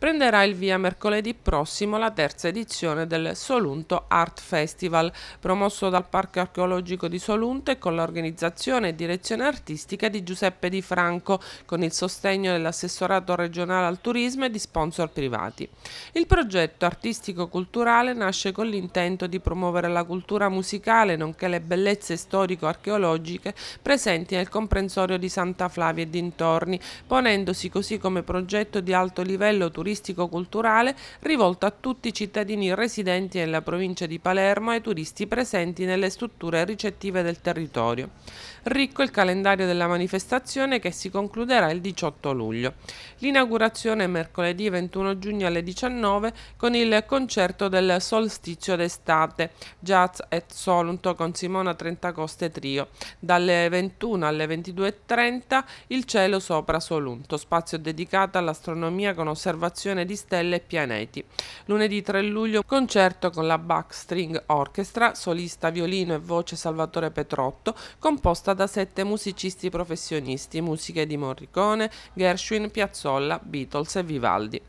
prenderà il via mercoledì prossimo la terza edizione del Solunto Art Festival, promosso dal Parco Archeologico di Solunto e con l'organizzazione e direzione artistica di Giuseppe Di Franco, con il sostegno dell'assessorato regionale al turismo e di sponsor privati. Il progetto artistico-culturale nasce con l'intento di promuovere la cultura musicale, nonché le bellezze storico-archeologiche presenti nel comprensorio di Santa Flavia e dintorni, ponendosi così come progetto di alto livello turistico turistico-culturale rivolto a tutti i cittadini residenti nella provincia di Palermo e ai turisti presenti nelle strutture ricettive del territorio. Ricco il calendario della manifestazione che si concluderà il 18 luglio. L'inaugurazione mercoledì 21 giugno alle 19 con il concerto del solstizio d'estate, Jazz et Solunto con Simona Trentacoste Trio. Dalle 21 alle 22.30 il cielo sopra Solunto, spazio dedicato all'astronomia con osservazione di stelle e pianeti. Lunedì 3 luglio concerto con la Backstring Orchestra, solista violino e voce Salvatore Petrotto, composta composta da sette musicisti professionisti, musiche di Morricone, Gershwin, Piazzolla, Beatles e Vivaldi.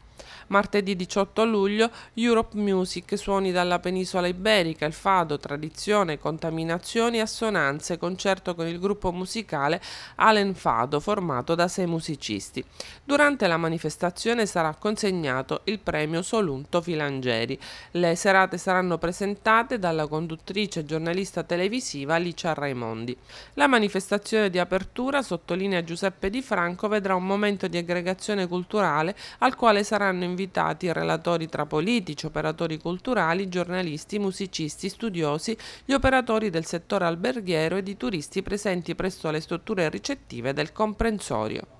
Martedì 18 luglio Europe Music, suoni dalla penisola iberica, il fado, tradizione, contaminazioni, assonanze, concerto con il gruppo musicale Allen Fado, formato da sei musicisti. Durante la manifestazione sarà consegnato il premio Solunto Filangeri. Le serate saranno presentate dalla conduttrice e giornalista televisiva Alicia Raimondi. La manifestazione di apertura, sottolinea Giuseppe Di Franco, vedrà un momento di aggregazione culturale al quale saranno invitati invitati relatori tra politici, operatori culturali, giornalisti, musicisti, studiosi, gli operatori del settore alberghiero e di turisti presenti presso le strutture ricettive del comprensorio.